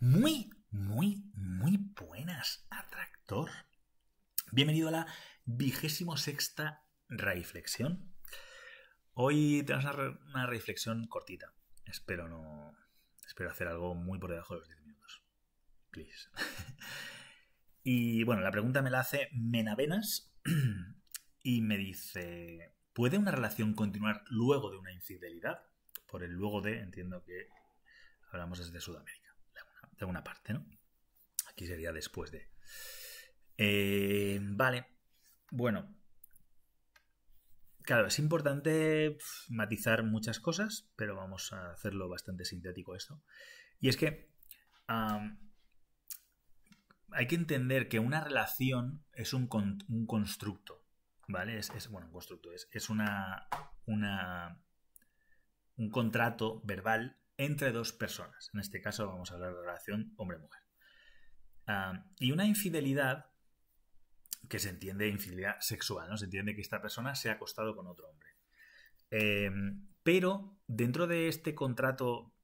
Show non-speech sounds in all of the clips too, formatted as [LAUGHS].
muy, muy, muy buenas, atractor. Bienvenido a la vigésimo sexta reflexión. Hoy tenemos una, reflexión cortita. Espero no. Espero hacer algo muy por debajo de los 10 minutos. Please. [LAUGHS] y bueno, la pregunta me la hace Menavenas y me dice: ¿Puede una relación continuar luego de una infidelidad? Por el luego de, entiendo que hablamos desde Sudamérica de alguna parte, ¿no? Aquí sería después de. Eh, vale. Bueno. Claro, es importante matizar muchas cosas, pero vamos a hacerlo bastante sintético esto. Y es que hay que entender que una relación es un, constructo, ¿vale? Es, bueno, un constructo, es, una, una, un contrato verbal entre dos personas. En este caso vamos a hablar de relación hombre-mujer. Ah, y una infidelidad que se entiende infidelidad sexual, ¿no? Se entiende que esta persona se ha acostado con otro hombre. Eh, pero dentro de este contrato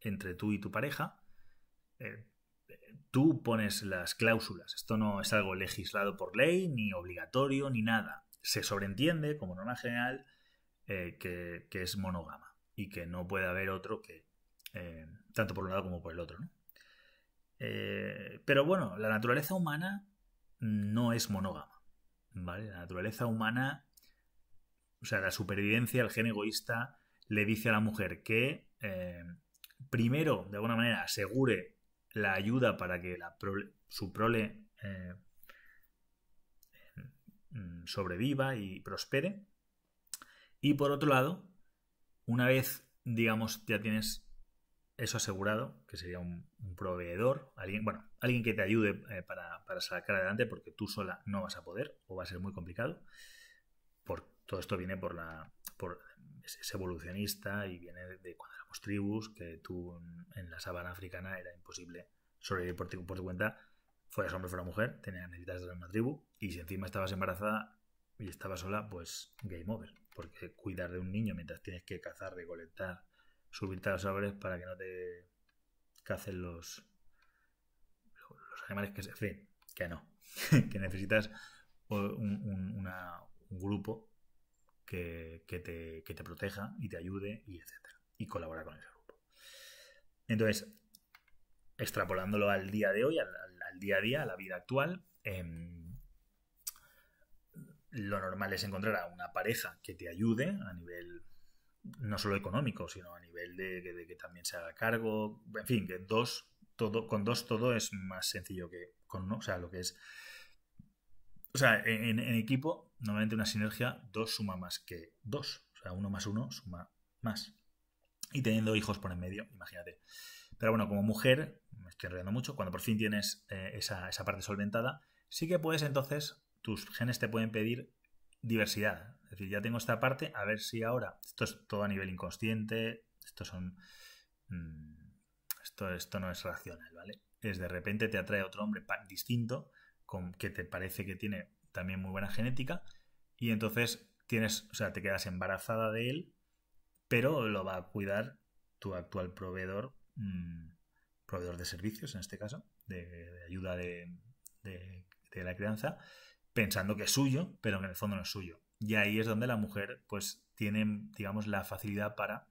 entre tú y tu pareja, eh, tú pones las cláusulas. Esto no es algo legislado por ley, ni obligatorio, ni nada. Se sobreentiende, como norma general, eh, que, que, es monógama y que no puede haber otro que, eh, tanto por un lado como por el otro. ¿no? Eh, pero bueno, la naturaleza humana no es monógama, ¿vale? La naturaleza humana, o sea, la supervivencia, el gen egoísta le dice a la mujer que eh, primero, de alguna manera, asegure la ayuda para que su prole mm, sobreviva y prospere. Y por otro lado, una vez, digamos, ya tienes eso asegurado, que sería un, proveedor, alguien, bueno, alguien que te ayude eh, para, sacar adelante, porque tú sola no vas a poder o va a ser muy complicado. Por, todo esto viene por la. Por, es evolucionista y viene de cuando éramos tribus, que tú en la sabana africana era imposible sobrevivir por, por tu, cuenta, fueras hombre o fuera mujer, tenías necesitas de una tribu, y si encima estabas embarazada y estabas sola, pues game over, porque cuidar de un niño mientras tienes que cazar, recolectar, subirte a los árboles para que no te cacen los, los animales que se... En que no. [LAUGHS] que necesitas un, grupo que, te, proteja y te ayude y etcétera. Y colabora con ese grupo. Entonces, extrapolándolo al día de hoy, al, día a día, a la vida actual, em, lo normal es encontrar a una pareja que te ayude a nivel no solo económico, sino a nivel de, que también se haga cargo, en fin, que dos, todo, con dos todo es más sencillo que con, ¿no? o sea, lo que es... O sea, en, equipo, normalmente una sinergia, dos suma más que dos. O sea, uno más uno suma más. Y teniendo hijos por en medio, imagínate. Pero bueno, como mujer, me estoy enredando mucho, cuando por fin tienes eh, esa, esa, parte solventada, sí que puedes entonces, tus genes te pueden pedir diversidad ya tengo esta parte, a ver si ahora, esto es todo a nivel inconsciente, esto son... Mm, esto, esto no es racional, ¿vale? Es de repente te atrae otro hombre distinto, que te parece que tiene también muy buena genética, y entonces tienes, o sea, te quedas embarazada de él, pero lo va a cuidar tu actual proveedor, mm, proveedor de servicios en este caso, de, ayuda de, de, la crianza, pensando que es suyo, pero en el fondo no es suyo. Y ahí es donde la mujer, pues, tiene, digamos, la facilidad para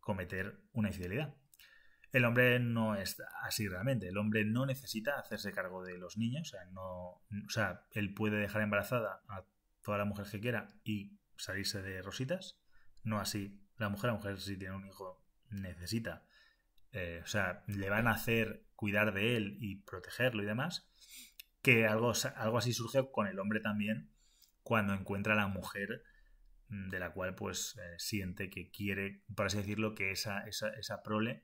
cometer una infidelidad. El hombre no es así realmente. El hombre no necesita hacerse cargo de los niños. O sea, no, o sea, él puede dejar embarazada a toda la mujer que quiera y salirse de rositas. No así la mujer. La mujer, si tiene un hijo, necesita. Eh, o sea, le van a hacer cuidar de él y protegerlo y demás. Que algo, algo así surge con el hombre también cuando encuentra a la mujer mm, de la cual pues eh, siente que quiere, por así decirlo, que esa, esa, prole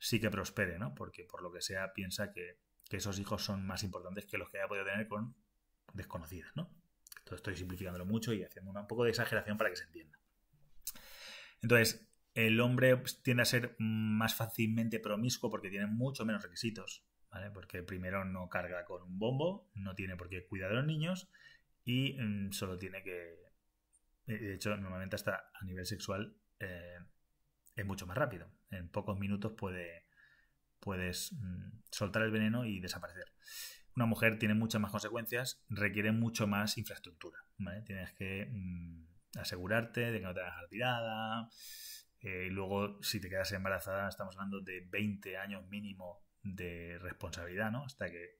sí que prospere, ¿no? Porque por lo que sea piensa que, esos hijos son más importantes que los que haya podido tener con desconocidas, ¿no? Entonces estoy simplificándolo mucho y haciendo un poco de exageración para que se entienda. Entonces, el hombre pues, tiende a ser más fácilmente promiscuo porque tiene mucho menos requisitos, ¿vale? Porque primero no carga con un bombo, no tiene por qué cuidar de los niños, y mm, solo tiene que... Eh, de hecho, normalmente hasta a nivel sexual eh, es mucho más rápido. En pocos minutos puede, puedes mm, soltar el veneno y desaparecer. Una mujer tiene muchas más consecuencias, requiere mucho más infraestructura. Tienes que mm, asegurarte de que no te hagas tirada. Eh, y luego, si te quedas embarazada, estamos hablando de 20 años mínimo de responsabilidad, ¿no? Hasta que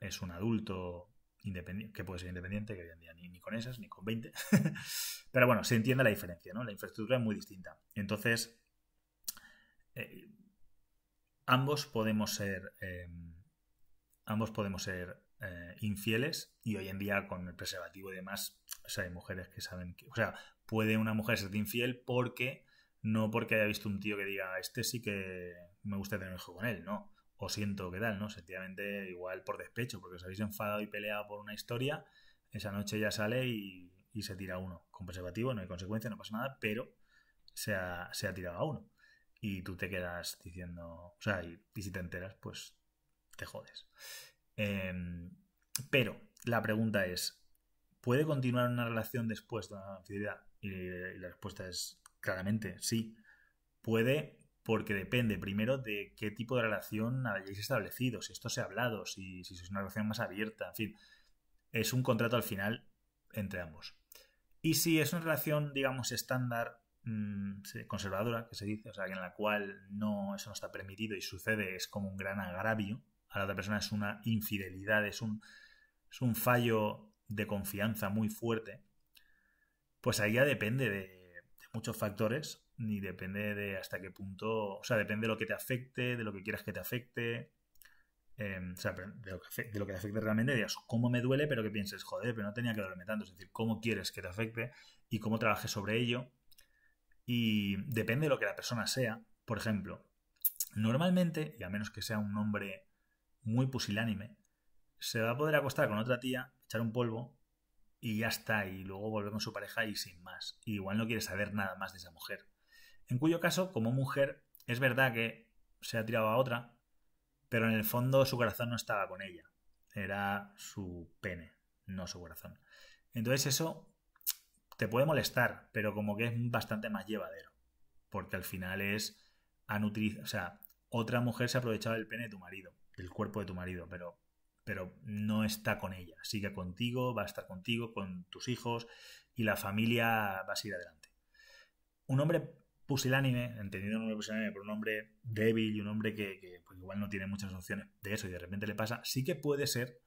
es un adulto independiente, que puede ser independiente, que hoy en día ni, con esas, ni con 20. [LAUGHS] Pero bueno, se entiende la diferencia, ¿no? La infraestructura es muy distinta. Entonces, eh, ambos podemos ser. Em, ambos podemos ser eh, infieles y hoy en día con el preservativo y demás, o sea, hay mujeres que saben que, o sea, puede una mujer ser infiel porque no porque haya visto un tío que diga, ah, este sí que me gusta tener un hijo con él, no o siento que tal, ¿no? Sencillamente, igual por despecho, porque os habéis enfadado y peleado por una historia, esa noche ya sale y, se tira uno. Con preservativo no hay consecuencia, no pasa nada, pero se ha, tirado a uno. Y tú te quedas diciendo, o sea, y, si te enteras, pues te jodes. Em, pero la pregunta es, ¿puede continuar una relación después de una infidelidad? y la respuesta es claramente sí. Puede porque depende primero de qué tipo de relación hayáis establecido, si esto se ha hablado, si, si es una relación más abierta, en fin. Es un contrato al final entre ambos. Y si es una relación, digamos, estándar, mm, conservadora, que se dice, o sea, en la cual no, eso no está permitido y sucede, es como un gran agravio a la otra persona, es una infidelidad, es un, fallo de confianza muy fuerte, pues ahí ya depende de muchos factores ni depende de hasta qué punto, o sea, depende de lo que te afecte, de lo que quieras que te afecte, em, o sea, de lo, que te afecte realmente, digas cómo me duele, pero que pienses, joder, pero no tenía que dolerme tanto, es decir, cómo quieres que te afecte y cómo trabajes sobre ello. Y depende de lo que la persona sea, por ejemplo, normalmente, y a menos que sea un hombre muy pusilánime, se va a poder acostar con otra tía, echar un polvo y ya está, y luego volver con su pareja y sin más. igual no quiere saber nada más de esa mujer. En cuyo caso, como mujer, es verdad que se ha tirado a otra, pero en el fondo su corazón no estaba con ella. Era su pene, no su corazón. Entonces eso te puede molestar, pero como que es bastante más llevadero. Porque al final es a nutrir... o sea, otra mujer se ha aprovechado del pene de tu marido, del cuerpo de tu marido, pero, pero no está con ella. Sigue contigo, va a estar contigo, con tus hijos y la familia va a seguir adelante. Un hombre pusilánime, entendido un pusilánime por un hombre débil y un hombre que, pues, igual no tiene muchas opciones de eso y de repente le pasa, sí que puede ser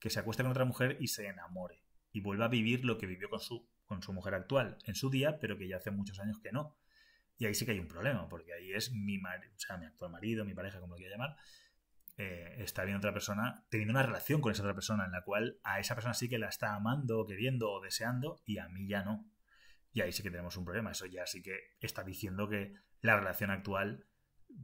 que se acueste con otra mujer y se enamore y vuelva a vivir lo que vivió con su, con su mujer actual en su día, pero que ya hace muchos años que no. Y ahí sí que hay un problema, porque ahí es mi, o sea, mi actual marido, mi pareja, como lo quiera llamar, eh, está viendo otra persona, teniendo una relación con esa otra persona en la cual a esa persona sí que la está amando, queriendo o deseando y a mí ya no. Y ahí sí que tenemos un problema. Eso ya sí que está diciendo que la relación actual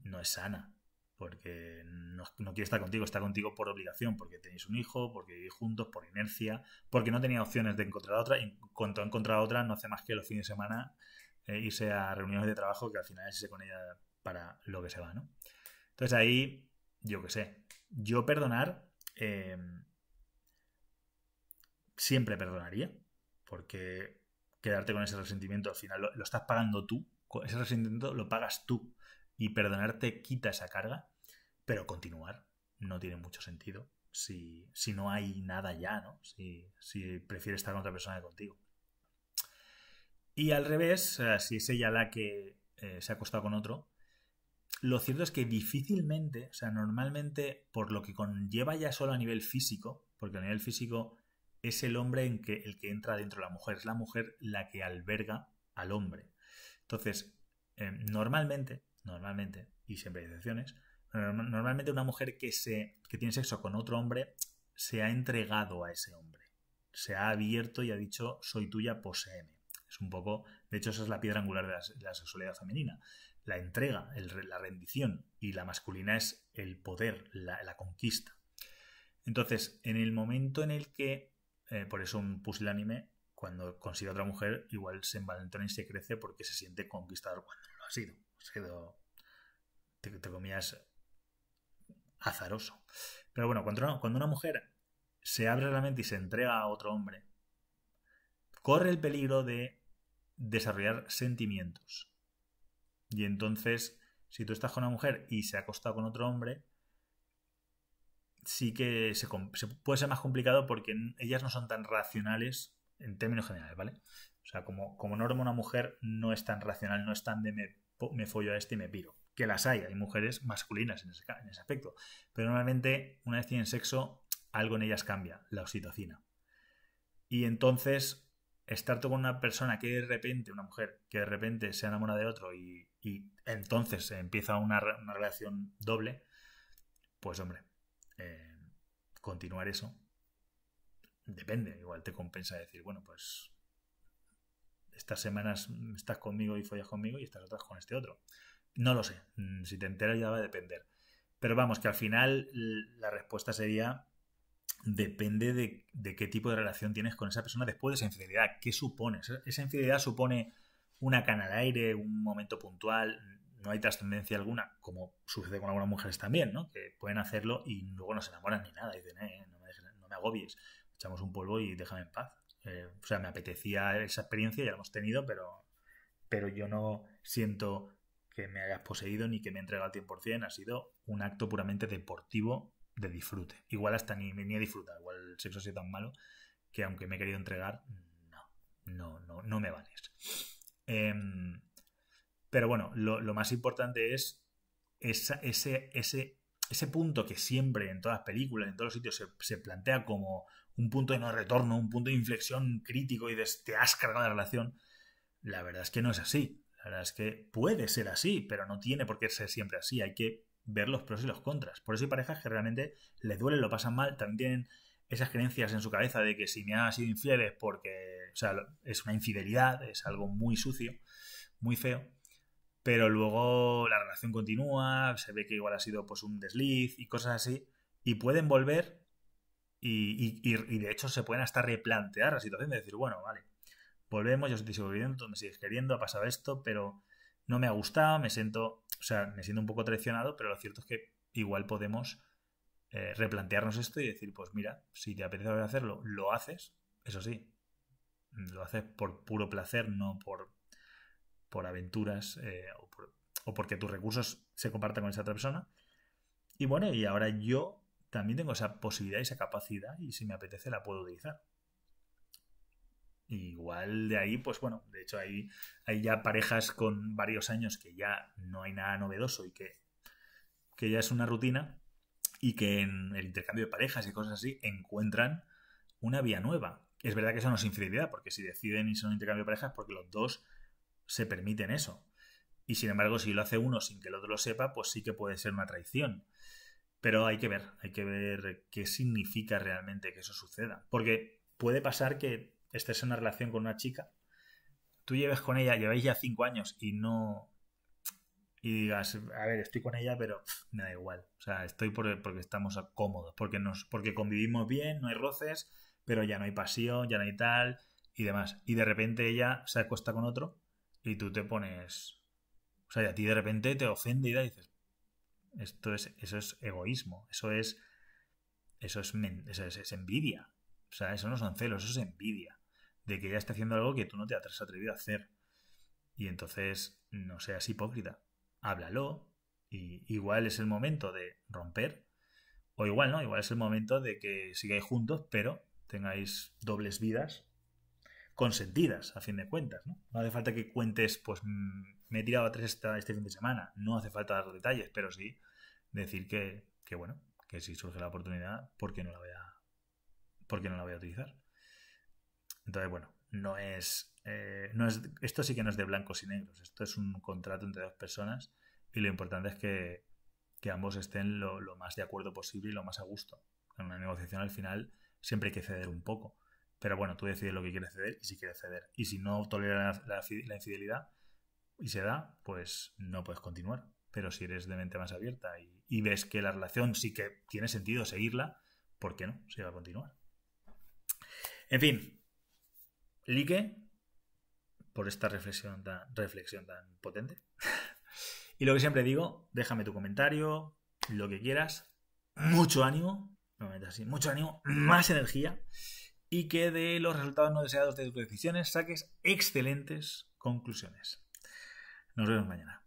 no es sana. Porque no, quiere estar contigo, está contigo por obligación, porque tenéis un hijo, porque vivís juntos, por inercia, porque no tenía opciones de encontrar otra, y cuando ha encontrado a otra, no hace más que los fines de semana eh, irse a reuniones de trabajo, que al final es irse con ella para lo que se va, ¿no? Entonces ahí, yo qué sé, yo perdonar, eh, siempre perdonaría, porque quedarte con ese resentimiento. Al final lo, estás pagando tú, ese resentimiento lo pagas tú y perdonarte quita esa carga, pero continuar no tiene mucho sentido si, no hay nada ya, ¿no? Si, prefieres estar con otra persona que contigo. Y al revés, si es ella la que eh, se ha acostado con otro, lo cierto es que difícilmente, o sea, normalmente por lo que conlleva ya solo a nivel físico, porque a nivel físico es el hombre en que, el que entra dentro de la mujer, es la mujer la que alberga al hombre. Entonces, eh, normalmente, normalmente, y siempre hay excepciones, normalmente una mujer que, se, que tiene sexo con otro hombre se ha entregado a ese hombre, se ha abierto y ha dicho, soy tuya, poseeme. Es un poco, de hecho, esa es la piedra angular de la, sexualidad femenina. La entrega, la rendición y la masculina es el poder, la conquista. Entonces, en el momento en el que eh, por eso un pusilánime, cuando consigue a otra mujer, igual se envalentona y se crece porque se siente conquistador cuando no lo ha sido. Ha sido, te, comías, azaroso. Pero bueno, cuando una, cuando una mujer se abre la mente y se entrega a otro hombre, corre el peligro de desarrollar sentimientos. Y entonces, si tú estás con una mujer y se ha acostado con otro hombre, sí que se, puede ser más complicado porque ellas no son tan racionales en términos generales, ¿vale? O sea, como, como norma una mujer no es tan racional, no es tan de me, me follo a este y me piro. Que las hay, hay mujeres masculinas en ese, en ese aspecto. Pero normalmente, una vez tienen sexo, algo en ellas cambia, la oxitocina. Y entonces, estar con una persona que de repente, una mujer, que de repente se enamora de otro y, y entonces empieza una relación doble, pues hombre, eh, continuar eso, depende, igual te compensa decir, bueno, pues estas semanas estás conmigo y follas conmigo y estas otras con este otro. No lo sé, mm, si te enteras ya va a depender. Pero vamos, que al final la respuesta sería, depende de, de qué tipo de relación tienes con esa persona después de esa infidelidad. ¿Qué supone? ¿Esa infidelidad supone una cana al aire, un momento puntual? no hay trascendencia alguna, como sucede con algunas mujeres también, ¿no? Que pueden hacerlo y luego no se enamoran ni nada, dicen, eh, no, me agobies, echamos un polvo y déjame en paz. Eh, o sea, me apetecía esa experiencia, ya la hemos tenido, pero, pero yo no siento que me hayas poseído ni que me he entregado al 100%, ha sido un acto puramente deportivo de disfrute. Igual hasta ni, me he disfrutado, igual el sexo ha sido tan malo que aunque me he querido entregar, no, no, no, no me vales. Eh, pero bueno, lo, más importante es ese, ese, ese punto que siempre en todas las películas, en todos los sitios, se, plantea como un punto de no retorno, un punto de inflexión crítico y de, te has cargado la relación. La verdad es que no es así. La verdad es que puede ser así, pero no tiene por qué ser siempre así. Hay que ver los pros y los contras. Por eso hay parejas que realmente les duelen lo pasan mal, también tienen esas creencias en su cabeza de que si me ha sido infiel es porque, o sea, es una infidelidad, es algo muy sucio, muy feo pero luego la relación continúa, se ve que igual ha sido pues un desliz y cosas así, y pueden volver y, y, y de hecho se pueden hasta replantear la situación de decir, bueno, vale, volvemos, yo estoy sigo me sigues queriendo, ha pasado esto, pero no me ha gustado, me siento, o sea, me siento un poco traicionado, pero lo cierto es que igual podemos eh, replantearnos esto y decir, pues mira, si te apetece hacerlo, lo haces, eso sí, lo haces por puro placer, no por por aventuras eh, o, porque tus recursos se compartan con esa otra persona. Y bueno, y ahora yo también tengo esa posibilidad y esa capacidad y si me apetece la puedo utilizar. Igual de ahí, pues bueno, de hecho hay, hay ya parejas con varios años que ya no hay nada novedoso y que, que ya es una rutina y que en el intercambio de parejas y cosas así encuentran una vía nueva. Es verdad que eso no es infidelidad, porque si deciden y son intercambio de parejas, porque los dos se permiten eso. Y sin embargo, si lo hace uno sin que el otro lo sepa, pues sí que puede ser una traición. Pero hay que ver, hay que ver qué significa realmente que eso suceda. Porque puede pasar que estés en una relación con una chica, tú lleves con ella, lleváis ya cinco años y no. Y digas, a ver, estoy con ella, pero me da igual. O sea, estoy por, porque estamos cómodos, porque, nos, porque convivimos bien, no hay roces, pero ya no hay pasión, ya no hay tal y demás. Y de repente ella se acuesta con otro y tú te pones. O sea, a ti de repente te ofende y dices. Esto es, eso es egoísmo, eso es. Eso es, envidia. O sea, eso no son celos, eso es envidia. De que ella está haciendo algo que tú no te has atrevido a hacer. Y entonces, no seas hipócrita. Háblalo. Y igual es el momento de romper. O igual no, igual es el momento de que sigáis juntos, pero tengáis dobles vidas consentidas, a fin de cuentas. No, hace falta que cuentes, pues mm, me he tirado a tres esta, este fin de semana. No hace falta dar los detalles, pero sí decir que, que bueno, que si surge la oportunidad, ¿por qué no la voy a, por no la voy a utilizar? Entonces, bueno, eh, no es, Esto sí que no es de blancos y negros. Esto es un contrato entre dos personas y lo importante es que, ambos estén lo, lo, más de acuerdo posible y lo más a gusto. En una negociación al final siempre hay que ceder un poco. Pero bueno, tú decides lo que quieres ceder y si quieres ceder. Y si no tolera la, infidelidad y se da, pues no puedes continuar. Pero si eres de mente más abierta y, ves que la relación sí que tiene sentido seguirla, ¿por qué no? Se va a continuar. En fin, lique por esta reflexión tan, reflexión tan potente. [LAUGHS] y lo que siempre digo, déjame tu comentario, lo que quieras, mucho ánimo, no me metas así, mucho ánimo, más energía y que de los resultados no deseados de tus decisiones saques excelentes conclusiones. Nos vemos mañana.